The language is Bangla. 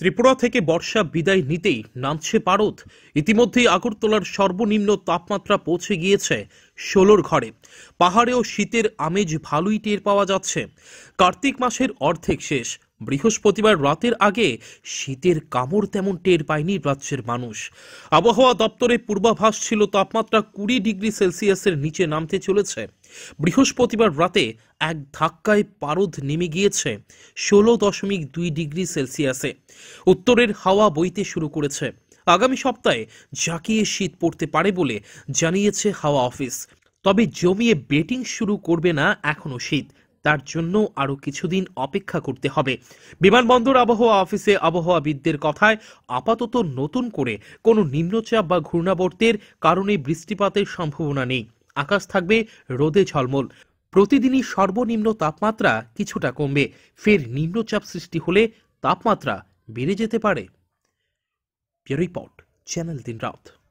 ত্রিপুরা থেকে বর্ষা বিদায় নিতেই নামছে পারদ ইতিমধ্যেই আগরতলার সর্বনিম্ন তাপমাত্রা পৌঁছে গিয়েছে ষোলোর ঘরে পাহাড়েও শীতের আমেজ ভালোই টের পাওয়া যাচ্ছে কার্তিক মাসের অর্ধেক শেষ বৃহস্পতিবার রাতের আগে শীতের কামড় তেমন টের পায়নি রাজ্যের মানুষ আবহাওয়া দপ্তরের পূর্বাভাস ছিল তাপমাত্রা কুড়ি ডিগ্রি সেলসিয়াসের নিচে নামতে চলেছে বৃহস্পতিবার রাতে এক ধাক্কায় পারদ নেমে গিয়েছে ষোলো দশমিক দুই ডিগ্রি সেলসিয়াসে উত্তরের হাওয়া বইতে শুরু করেছে আগামী সপ্তাহে ঝাঁকিয়ে শীত পড়তে পারে বলে জানিয়েছে হাওয়া অফিস তবে জমিয়ে বেটিং শুরু করবে না এখনও শীত তার জন্য আরও কিছুদিন অপেক্ষা করতে হবে বিমানবন্দর আবহাওয়া অফিসে আবহাওয়াবিদদের কথায় আপাতত নতুন করে কোনো নিম্নচাপ বা ঘূর্ণাবর্তের কারণে বৃষ্টিপাতের সম্ভাবনা নেই আকাশ থাকবে রোদে ঝলমল প্রতিদিনই সর্বনিম্ন তাপমাত্রা কিছুটা কমবে ফের নিম্নচাপ সৃষ্টি হলে তাপমাত্রা বেড়ে যেতে পারে রিপোর্ট চ্যানেল দিন রাউত